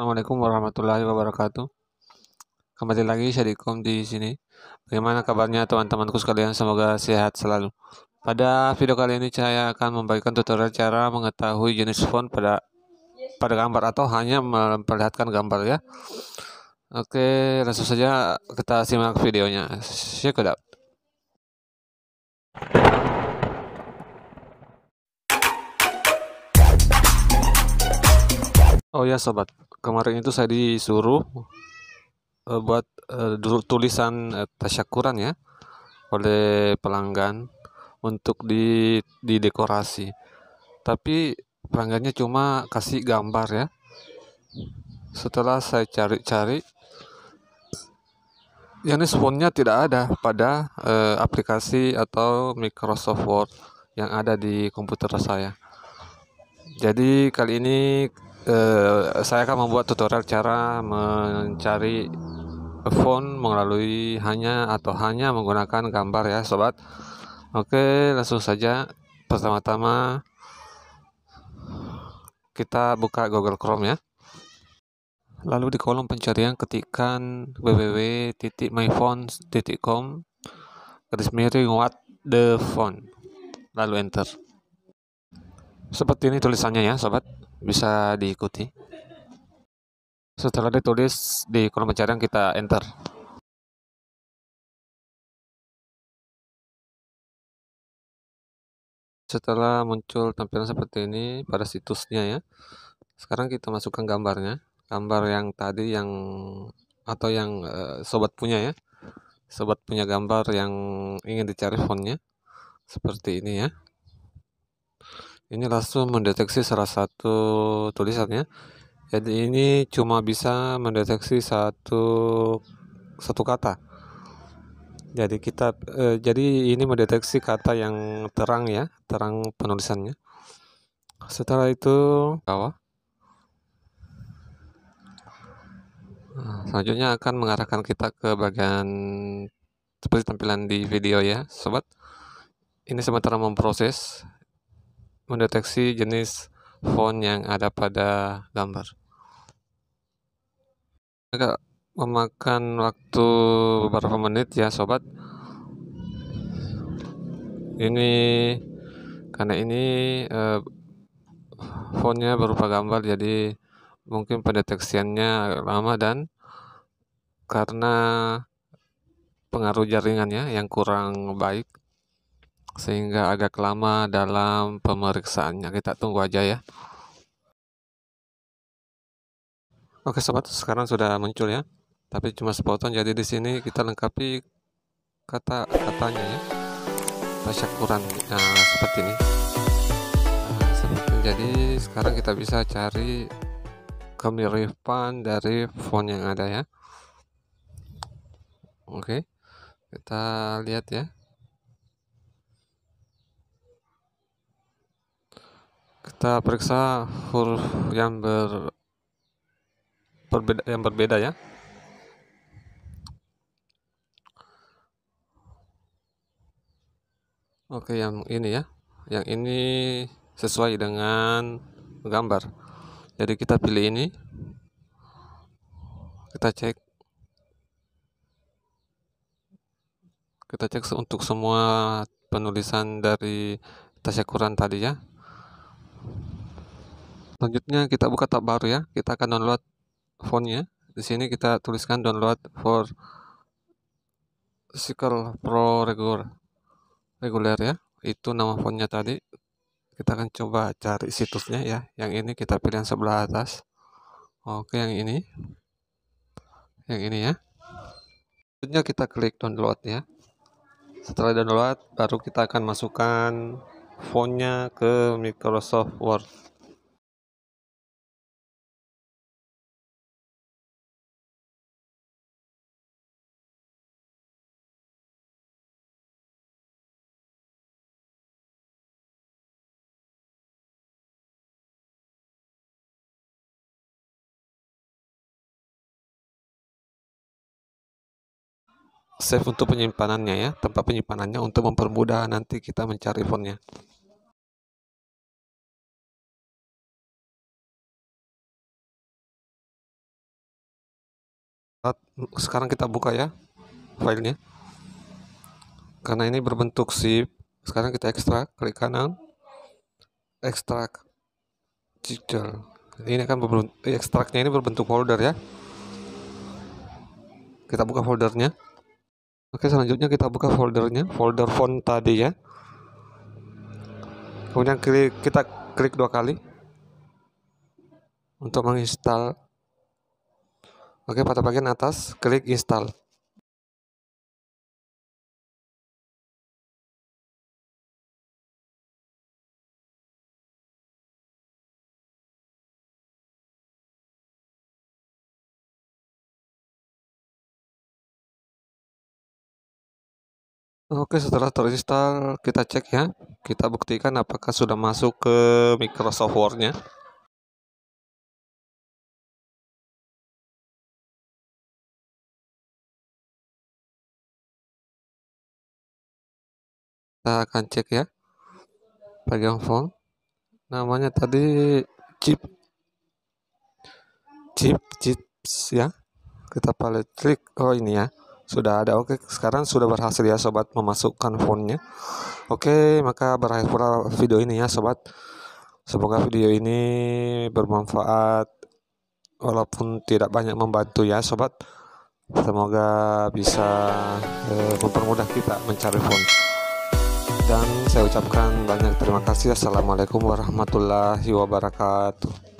Assalamualaikum warahmatullahi wabarakatuh. Kembali lagi Syadikom di sini. Bagaimana kabarnya teman-temanku sekalian? Semoga sehat selalu. Pada video kali ini saya akan membagikan tutorial cara mengetahui jenis font pada pada gambar atau hanya memperlihatkan gambar ya. Oke, langsung saja kita simak videonya. Check it out. Oh ya sobat, kemarin itu saya disuruh uh, buat uh, tulisan uh, tasyakuran ya oleh pelanggan untuk di didekorasi. Tapi pelanggannya cuma kasih gambar ya. Setelah saya cari-cari, yang ini fontnya tidak ada pada uh, aplikasi atau Microsoft Word yang ada di komputer saya. Jadi kali ini eh, saya akan membuat tutorial cara mencari phone melalui hanya atau hanya menggunakan gambar ya sobat oke langsung saja pertama-tama kita buka Google Chrome ya lalu di kolom pencarian ketikkan wwwmyphonecom garis miring what the font lalu enter seperti ini tulisannya ya sobat bisa diikuti. Setelah ditulis di kolom pencarian kita enter. Setelah muncul tampilan seperti ini pada situsnya ya. Sekarang kita masukkan gambarnya, gambar yang tadi yang atau yang uh, sobat punya ya. Sobat punya gambar yang ingin dicari fontnya seperti ini ya ini langsung mendeteksi salah satu tulisannya jadi ini cuma bisa mendeteksi satu satu kata jadi kita eh, jadi ini mendeteksi kata yang terang ya terang penulisannya setelah itu bawah nah, selanjutnya akan mengarahkan kita ke bagian seperti tampilan di video ya sobat ini sementara memproses mendeteksi jenis font yang ada pada gambar. Agak memakan waktu beberapa menit ya sobat. Ini karena ini eh, fontnya berupa gambar jadi mungkin pendeteksiannya agak lama dan karena pengaruh jaringannya yang kurang baik sehingga agak lama dalam pemeriksaannya. Kita tunggu aja ya. Oke sobat, sekarang sudah muncul ya. Tapi cuma sepotong jadi di sini kita lengkapi kata-katanya ya. Tasyakuran eh, nah, seperti ini. Nah, jadi sekarang kita bisa cari kemiripan dari font yang ada ya. Oke. Kita lihat ya. Kita periksa huruf yang ber berbeda yang berbeda ya. Oke, yang ini ya. Yang ini sesuai dengan gambar. Jadi kita pilih ini. Kita cek kita cek untuk semua penulisan dari tasyakuran tadi ya Selanjutnya kita buka tab baru ya. Kita akan download fontnya. Di sini kita tuliskan download for Circle Pro Regular. Regular ya. Itu nama fontnya tadi. Kita akan coba cari situsnya ya. Yang ini kita pilih yang sebelah atas. Oke, yang ini. Yang ini ya. Selanjutnya kita klik download ya. Setelah download, baru kita akan masukkan fontnya ke Microsoft Word. save untuk penyimpanannya ya, tempat penyimpanannya untuk mempermudah nanti kita mencari fontnya. Sekarang kita buka ya filenya. Karena ini berbentuk zip, sekarang kita ekstrak, klik kanan, ekstrak jigger. Ini akan berbentuk ekstraknya ini berbentuk folder ya. Kita buka foldernya. Oke, selanjutnya kita buka foldernya, folder font tadi ya. Kemudian klik, kita klik dua kali untuk menginstal. Oke, pada bagian atas klik install. Oke, setelah terinstall, kita cek ya. Kita buktikan apakah sudah masuk ke Microsoft Word-nya. Kita akan cek ya. bagian font. Namanya tadi chip. Chip, chips ya. Kita paling klik. Oh, ini ya sudah ada oke sekarang sudah berhasil ya sobat memasukkan fontnya oke maka berakhir pula video ini ya sobat semoga video ini bermanfaat walaupun tidak banyak membantu ya sobat semoga bisa eh, mempermudah kita mencari font dan saya ucapkan banyak terima kasih assalamualaikum warahmatullahi wabarakatuh